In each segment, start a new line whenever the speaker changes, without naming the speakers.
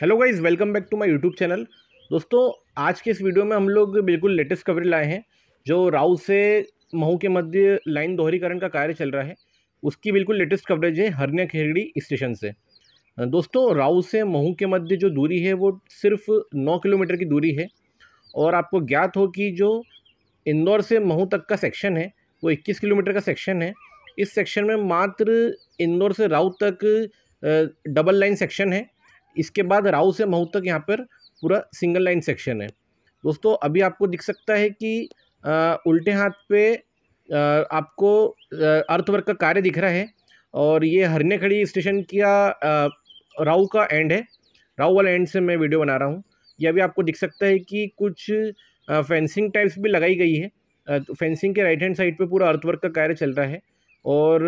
hello guys welcome back to my YouTube channel दोस्तों आज के इस वीडियो में हम लोग बिल्कुल लेटेस्ट कवरेज लाए हैं जो राउ से महू के मध्य लाइन दोहरीकरण का कार्य चल रहा है उसकी बिल्कुल लेटेस्ट कवरेज है हरनिया खेरड़ी स्टेशन से दोस्तों राउ से महू के मध्य जो दूरी है वो सिर्फ नौ किलोमीटर की दूरी है और आपको ज्ञात हो कि जो इंदौर से महू तक का सेक्शन है वो इक्कीस किलोमीटर का सेक्शन है इस सेक्शन में मात्र इंदौर से राउ तक डबल लाइन सेक्शन है इसके बाद राउ से महू तक यहाँ पर पूरा सिंगल लाइन सेक्शन है दोस्तों अभी आपको दिख सकता है कि आ, उल्टे हाथ पे आ, आपको अर्थवर्क का कार्य दिख रहा है और ये हरने खड़ी स्टेशन का राउ का एंड है राउ वाला एंड से मैं वीडियो बना रहा हूँ ये अभी आपको दिख सकता है कि कुछ फेंसिंग टाइप्स भी लगाई गई है तो फेंसिंग के राइट हैंड साइड पे पूरा अर्थवर्क का कार्य चल रहा है और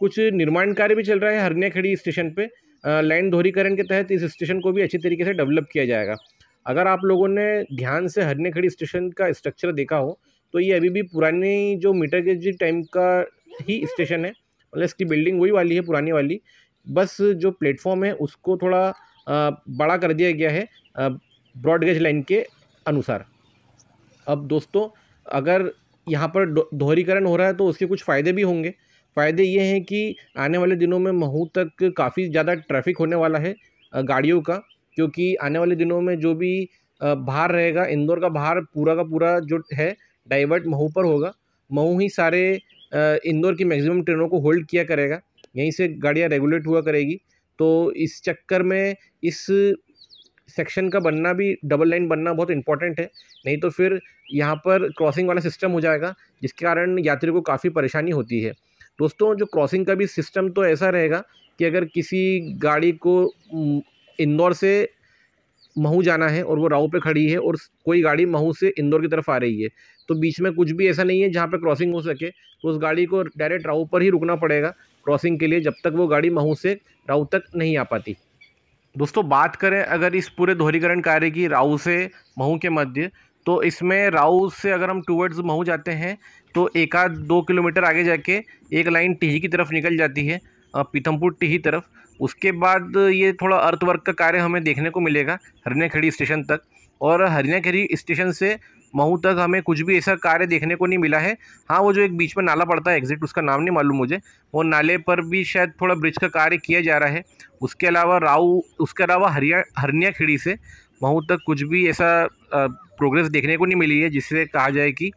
कुछ निर्माण कार्य भी चल रहा है हरने खड़ी स्टेशन पर लाइन दोहरीकरण के तहत इस स्टेशन को भी अच्छी तरीके से डेवलप किया जाएगा अगर आप लोगों ने ध्यान से हरने खड़ी स्टेशन का स्ट्रक्चर देखा हो तो ये अभी भी पुरानी जो मीटर के जी टाइम का ही स्टेशन है मतलब इसकी बिल्डिंग वही वाली है पुरानी वाली बस जो प्लेटफॉर्म है उसको थोड़ा बड़ा कर दिया गया है ब्रॉडगेज लाइन के अनुसार अब दोस्तों अगर यहाँ पर दोहरीकरण हो रहा है तो उसके कुछ फ़ायदे भी होंगे फ़ायदे ये हैं कि आने वाले दिनों में महू तक काफ़ी ज़्यादा ट्रैफिक होने वाला है गाड़ियों का क्योंकि आने वाले दिनों में जो भी भार रहेगा इंदौर का भार पूरा का पूरा जो है डाइवर्ट महू पर होगा महू ही सारे इंदौर की मैक्सिमम ट्रेनों को होल्ड किया करेगा यहीं से गाड़ियाँ रेगुलेट हुआ करेगी तो इस चक्कर में इस सेक्शन का बनना भी डबल लाइन बनना बहुत इंपॉर्टेंट है नहीं तो फिर यहाँ पर क्रॉसिंग वाला सिस्टम हो जाएगा जिसके कारण यात्रियों को काफ़ी परेशानी होती है दोस्तों जो क्रॉसिंग का भी सिस्टम तो ऐसा रहेगा कि अगर किसी गाड़ी को इंदौर से महू जाना है और वो राव पे खड़ी है और कोई गाड़ी महू से इंदौर की तरफ आ रही है तो बीच में कुछ भी ऐसा नहीं है जहाँ पे क्रॉसिंग हो सके तो उस गाड़ी को डायरेक्ट राव पर ही रुकना पड़ेगा क्रॉसिंग के लिए जब तक वो गाड़ी महू से राव तक नहीं आ पाती दोस्तों बात करें अगर इस पूरे दोहरीकरण कार्य की राहू से महू के मध्य तो इसमें राउ से अगर हम टूवर्ड्स महू जाते हैं तो एक आध दो किलोमीटर आगे जाके एक लाइन टीही की तरफ निकल जाती है पीथमपुर टीही तरफ उसके बाद ये थोड़ा अर्थवर्क का कार्य हमें देखने को मिलेगा हरियाखेड़ी स्टेशन तक और हरियाखेड़ी स्टेशन से महू तक हमें कुछ भी ऐसा कार्य देखने को नहीं मिला है हाँ वो जो एक बीच में नाला पड़ता है एग्जिट उसका नाम नहीं मालूम मुझे वो नाले पर भी शायद थोड़ा ब्रिज का कार्य किया जा रहा है उसके अलावा राउ उसके अलावा हरिया हरनिया खिड़ी से महू तक कुछ भी ऐसा प्रोग्रेस देखने को नहीं मिली है जिससे कहा जाए कि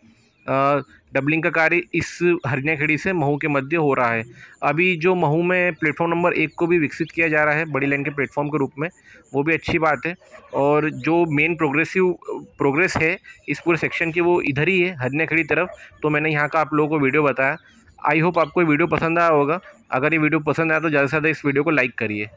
डबलिंग का कार्य इस खड़ी से महू के मध्य हो रहा है अभी जो महू में प्लेटफॉर्म नंबर एक को भी विकसित किया जा रहा है बड़ी लाइन के प्लेटफॉर्म के रूप में वो भी अच्छी बात है और जो मेन प्रोग्रेसिव प्रोग्रेस है इस पूरे सेक्शन की वो इधर ही है खड़ी तरफ तो मैंने यहाँ का आप लोगों को वीडियो बताया आई होप आपको वीडियो पसंद आया होगा अगर ये वीडियो पसंद आया तो ज़्यादा से ज़्यादा इस वीडियो को लाइक करिए